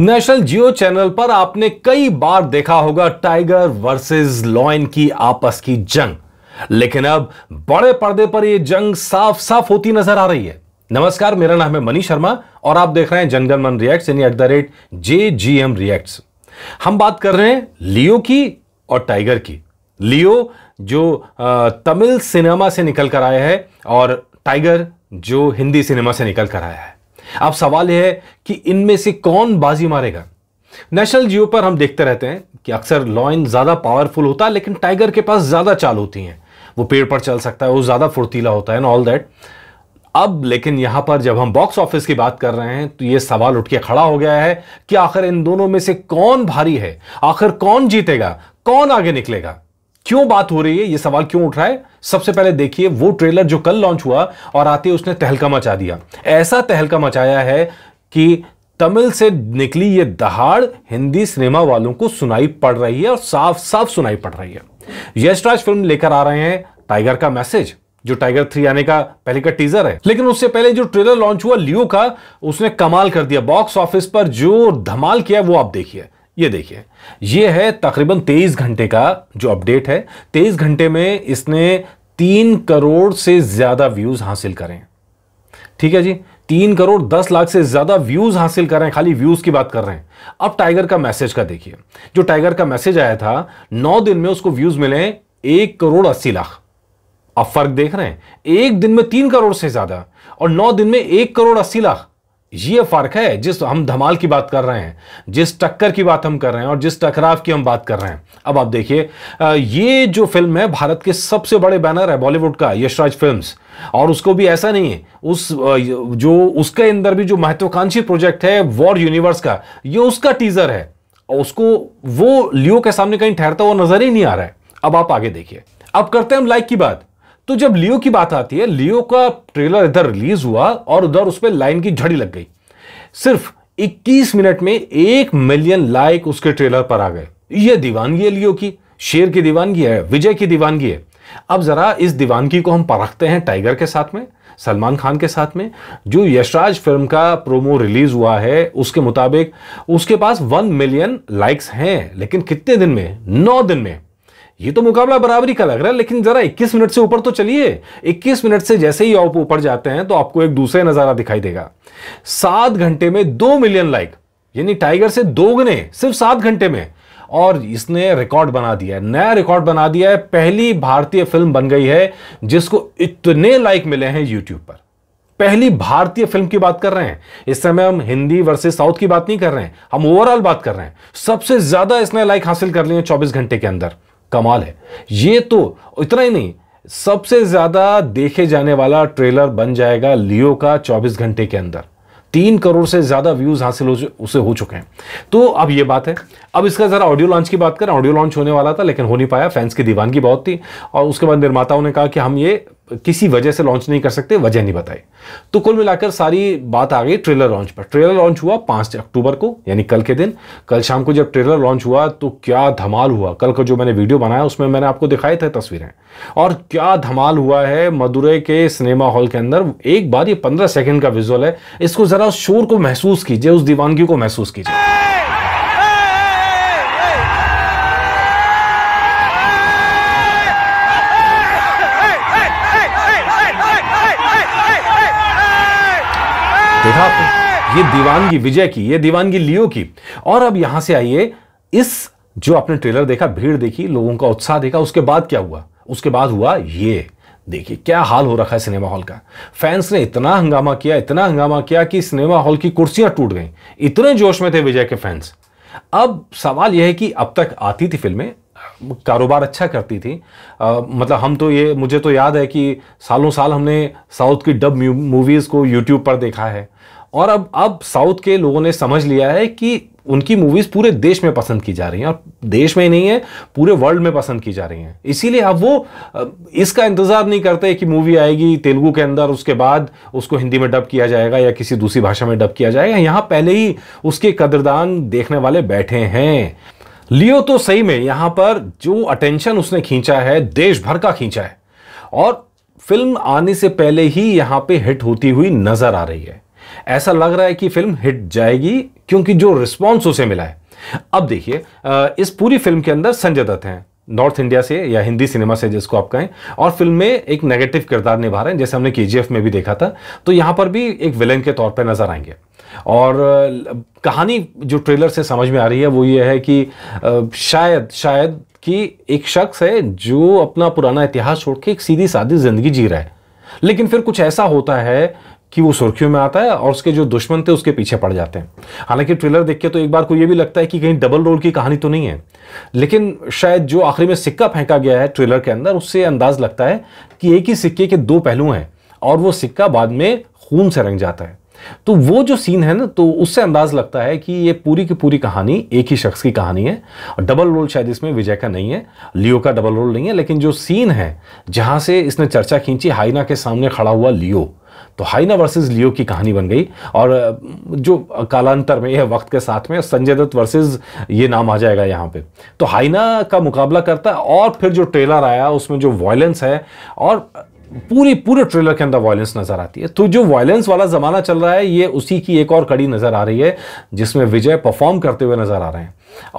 national जियो channel पर आपने कई बार देखा होगा टाइगर वर्सेस लॉयन की आपस की जंग लेकिन अब बड़े पर्दे पर यह जंग साफ साफ होती नजर आ रही है नमस्कार मेरा नाम है मनीष शर्मा और आप देख रहे हैं मन रिएक्ट यानी at the rate J G M react हम बात कर रहे हैं लियो की और टाइगर की लियो जो तमिल सिनेमा से निकल कर आया है और टाइगर जो हिंदी सिनेमा से निकल कर आया है अब सवाल यह है कि इनमें से कौन बाजी मारेगा नेशनल जियो पर हम देखते रहते हैं कि अक्सर लॉयन ज़्यादा पावरफुल होता है लेकिन टाइगर के पास ज़्यादा चाल होती हैं वो पेड़ पर चल सकता है वो ज़्यादा फुर्तीला होता है एंड ऑल दैट अब लेकिन यहां पर जब हम बॉक्स ऑफिस की बात कर रहे हैं तो ये सवाल उठ के खड़ा हो गया है कि आखिर इन दोनों में से कौन भारी है आखिर कौन जीतेगा कौन आगे निकलेगा क्यों बात हो रही है ये सवाल क्यों उठ रहा है सबसे पहले देखिए वो ट्रेलर जो कल लॉन्च हुआ और आते उसने तहलका मचा दिया ऐसा तहलका मचाया है कि तमिल से निकली ये दहाड़ हिंदी सिनेमा वालों को सुनाई पड़ रही है और साफ साफ सुनाई पड़ रही है यशराज फिल्म लेकर आ रहे हैं टाइगर का मैसेज जो टाइगर थ्री आने का पहले का टीजर है लेकिन उससे पहले जो ट्रेलर लॉन्च हुआ लियो का उसने कमाल कर दिया बॉक्स ऑफिस पर जो धमाल किया वो आप देखिए ये देखिए ये है तकरीबन तेईस घंटे का जो अपडेट है तेईस घंटे में इसने तीन करोड़ से ज़्यादा व्यूज़ हासिल करें ठीक है जी तीन करोड़ दस लाख से ज़्यादा व्यूज़ हासिल कर रहे हैं खाली व्यूज़ की बात कर रहे हैं अब टाइगर का मैसेज का देखिए जो टाइगर का मैसेज आया था नौ दिन में उसको व्यूज़ मिले एक करोड़ अस्सी लाख अब फर्क देख रहे हैं एक दिन में तीन करोड़ से ज़्यादा और नौ दिन में एक करोड़ अस्सी लाख ये फर्क है जिस हम धमाल की बात कर रहे हैं जिस टक्कर की बात हम कर रहे हैं और जिस टकराव की हम बात कर रहे हैं अब आप देखिए ये जो फिल्म है भारत के सबसे बड़े बैनर है बॉलीवुड का यशराज फिल्म्स और उसको भी ऐसा नहीं है उस जो उसके अंदर भी जो महत्वाकांक्षी प्रोजेक्ट है वॉर यूनिवर्स का ये उसका टीजर है और उसको वो लियो के सामने कहीं ठहरता हुआ नजर ही नहीं आ रहा है अब आप आगे देखिए अब करते हैं हम लाइक की बात तो जब लियो की बात आती है लियो का ट्रेलर इधर रिलीज हुआ और उधर उस पर लाइन की झड़ी लग गई सिर्फ 21 मिनट में एक मिलियन लाइक उसके ट्रेलर पर आ गए यह दीवानगी लियो की शेर की दीवानगी है विजय की दीवानगी है अब जरा इस दीवानगी को हम परखते हैं टाइगर के साथ में सलमान खान के साथ में जो यशराज फिल्म का प्रोमो रिलीज हुआ है उसके मुताबिक उसके पास वन मिलियन लाइक्स हैं लेकिन कितने दिन में नौ दिन में ये तो मुकाबला बराबरी का लग रहा है लेकिन जरा 21 मिनट से ऊपर तो चलिए 21 मिनट से जैसे ही आप ऊपर जाते हैं तो आपको एक दूसरे नजारा दिखाई देगा सात घंटे में दो मिलियन लाइक यानी टाइगर से दोगुने सिर्फ सात घंटे में और इसने रिकॉर्ड बना दिया है नया रिकॉर्ड बना दिया है पहली भारतीय फिल्म बन गई है जिसको इतने लाइक मिले हैं यूट्यूब पर पहली भारतीय फिल्म की बात कर रहे हैं इस समय हम हिंदी वर्सेस साउथ की बात नहीं कर रहे हैं हम ओवरऑल बात कर रहे हैं सबसे ज्यादा इसने लाइक हासिल कर लिए 24 घंटे के अंदर कमाल है ये तो इतना ही नहीं सबसे ज़्यादा देखे जाने वाला ट्रेलर बन जाएगा लियो का 24 घंटे के अंदर तीन करोड़ से ज़्यादा व्यूज़ हासिल हो उसे हो चुके हैं तो अब ये बात है अब इसका ज़रा ऑडियो लॉन्च की बात करें ऑडियो लॉन्च होने वाला था लेकिन हो नहीं पाया फैंस की दीवानगी बहुत थी और उसके बाद निर्माताओं ने कहा कि हम ये किसी वजह से लॉन्च नहीं कर सकते वजह नहीं बताई तो कुल मिलाकर सारी बात आ गई ट्रेलर लॉन्च पर ट्रेलर लॉन्च हुआ पाँच अक्टूबर को यानी कल के दिन कल शाम को जब ट्रेलर लॉन्च हुआ तो क्या धमाल हुआ कल का जो मैंने वीडियो बनाया उसमें मैंने आपको दिखाए थे तस्वीरें और क्या धमाल हुआ है मदुरई के सिनेमा हॉल के अंदर एक बार ये पंद्रह सेकेंड का विजुअल है इसको ज़रा उस शोर को महसूस कीजिए उस दीवानगी को महसूस कीजिए देखा आपने ये दीवानगी विजय की ये दीवानगी लियो की और अब यहां से आइए इस जो आपने ट्रेलर देखा भीड़ देखी लोगों का उत्साह देखा उसके बाद क्या हुआ उसके बाद हुआ ये देखिए क्या हाल हो रखा है सिनेमा हॉल का फैंस ने इतना हंगामा किया इतना हंगामा किया कि सिनेमा हॉल की कुर्सियां टूट गई इतने जोश में थे विजय के फैंस अब सवाल यह है कि अब तक आती थी फिल्में कारोबार अच्छा करती थी आ, मतलब हम तो ये मुझे तो याद है कि सालों साल हमने साउथ की डब मूवीज़ को यूट्यूब पर देखा है और अब अब साउथ के लोगों ने समझ लिया है कि उनकी मूवीज़ पूरे देश में पसंद की जा रही हैं और देश में ही नहीं है पूरे वर्ल्ड में पसंद की जा रही हैं इसीलिए अब वो इसका इंतज़ार नहीं करते कि मूवी आएगी तेलुगू के अंदर उसके बाद उसको हिंदी में डब किया जाएगा या किसी दूसरी भाषा में डब किया जाएगा यहाँ पहले ही उसके कदरदान देखने वाले बैठे हैं लियो तो सही में यहां पर जो अटेंशन उसने खींचा है देश भर का खींचा है और फिल्म आने से पहले ही यहां पे हिट होती हुई नजर आ रही है ऐसा लग रहा है कि फिल्म हिट जाएगी क्योंकि जो रिस्पॉन्स उसे मिला है अब देखिए इस पूरी फिल्म के अंदर संजय दत्त हैं नॉर्थ इंडिया से या हिंदी सिनेमा से जिसको आप कहें और फिल्म में एक नेगेटिव किरदार निभा रहे हैं जैसे हमने के में भी देखा था तो यहाँ पर भी एक विलन के तौर पर नज़र आएंगे और कहानी जो ट्रेलर से समझ में आ रही है वो ये है कि शायद शायद कि एक शख्स है जो अपना पुराना इतिहास छोड़ के एक सीधी सादी ज़िंदगी जी रहा है लेकिन फिर कुछ ऐसा होता है कि वो सुर्खियों में आता है और उसके जो दुश्मन थे उसके पीछे पड़ जाते हैं हालांकि ट्रेलर देख के तो एक बार को ये भी लगता है कि कहीं डबल रोल की कहानी तो नहीं है लेकिन शायद जो आखिरी में सिक्का फेंका गया है ट्रेलर के अंदर उससे अंदाज लगता है कि एक ही सिक्के के दो पहलू हैं और वो सिक्का बाद में खून से रंग जाता है तो वो जो सीन है ना तो उससे अंदाज लगता है कि ये पूरी की पूरी कहानी एक ही शख्स की कहानी है और डबल रोल शायद इसमें विजय का नहीं है लियो का डबल रोल नहीं है लेकिन जो सीन है जहां से इसने चर्चा खींची हाइना के सामने खड़ा हुआ लियो तो हाइना वर्सेस लियो की कहानी बन गई और जो कालांतर में यह वक्त के साथ में संजय दत्त वर्सेस ये नाम आ जाएगा यहाँ पे तो हाइना का मुकाबला करता है और फिर जो ट्रेलर आया उसमें जो वॉयलेंस है और पूरी पूरे ट्रेलर के अंदर वायलेंस नजर आती है तो जो वायलेंस वाला जमाना चल रहा है ये उसी की एक और कड़ी नजर आ रही है जिसमें विजय परफॉर्म करते हुए नजर आ रहे हैं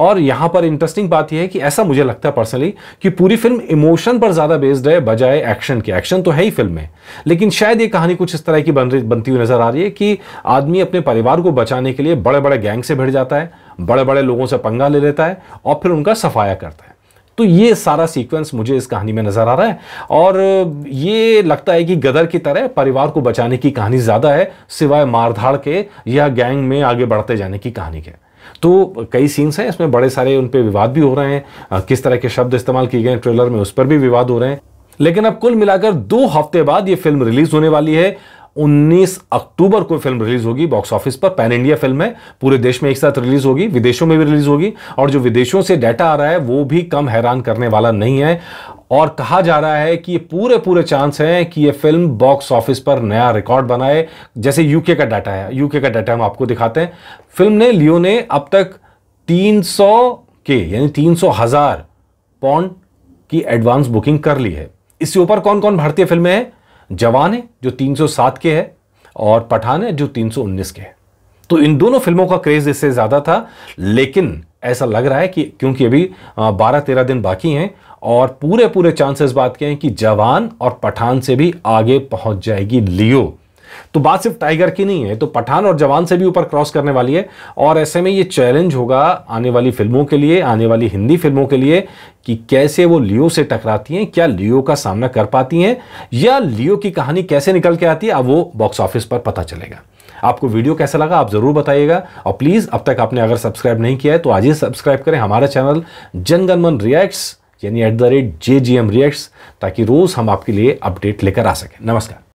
और यहां पर इंटरेस्टिंग बात यह है कि ऐसा मुझे लगता है पर्सनली कि पूरी फिल्म इमोशन पर ज्यादा बेस्ड है बजाय एक्शन के एक्शन तो है ही फिल्म में लेकिन शायद ये कहानी कुछ इस तरह की बन रही बनती हुई नजर आ रही है कि आदमी अपने परिवार को बचाने के लिए बड़े बड़े गैंग से भिड़ जाता है बड़े बड़े लोगों से पंगा ले लेता है और फिर उनका सफाया करता है तो ये सारा सीक्वेंस मुझे इस कहानी में नज़र आ रहा है और ये लगता है कि गदर की तरह परिवार को बचाने की कहानी ज़्यादा है सिवाय मारधाड़ के या गैंग में आगे बढ़ते जाने की कहानी के तो कई सीन्स हैं इसमें बड़े सारे उन पर विवाद भी हो रहे हैं किस तरह के शब्द इस्तेमाल किए गए ट्रेलर में उस पर भी विवाद हो रहे हैं लेकिन अब कुल मिलाकर दो हफ्ते बाद ये फिल्म रिलीज होने वाली है 19 अक्टूबर को फिल्म रिलीज होगी बॉक्स ऑफिस पर पैन इंडिया फिल्म है पूरे देश में एक साथ रिलीज होगी विदेशों में भी रिलीज होगी और जो विदेशों से डाटा आ रहा है वो भी कम हैरान करने वाला नहीं है और कहा जा रहा है कि ये पूरे पूरे चांस हैं कि ये फिल्म बॉक्स ऑफिस पर नया रिकॉर्ड बनाए जैसे यूके का डाटा है यूके का डाटा हम आपको दिखाते हैं फिल्म ने लियो ने अब तक 300 के यानी तीन सौ हजार पौंड की एडवांस बुकिंग कर ली है इसके ऊपर कौन कौन भारतीय फिल्में हैं जवान है जो 307 के है और पठान है जो 319 के है तो इन दोनों फिल्मों का क्रेज इससे ज़्यादा था लेकिन ऐसा लग रहा है कि क्योंकि अभी 12-13 दिन बाकी हैं और पूरे पूरे चांसेस बात के हैं कि जवान और पठान से भी आगे पहुंच जाएगी लियो तो बात सिर्फ टाइगर की नहीं है तो पठान और जवान से भी ऊपर क्रॉस करने वाली है और ऐसे में ये चैलेंज होगा आने वाली फिल्मों के लिए आने वाली हिंदी फिल्मों के लिए कि कैसे वो लियो से टकराती हैं क्या लियो का सामना कर पाती हैं या लियो की कहानी कैसे निकल के आती है अब वो बॉक्स ऑफिस पर पता चलेगा आपको वीडियो कैसा लगा आप ज़रूर बताइएगा और प्लीज़ अब तक आपने अगर सब्सक्राइब नहीं किया है तो आज ही सब्सक्राइब करें हमारा चैनल जनगणमन रिएक्ट्स यानी at the rate J G M reacts ताकि रोज़ हम आपके लिए अपडेट लेकर आ सकें नमस्कार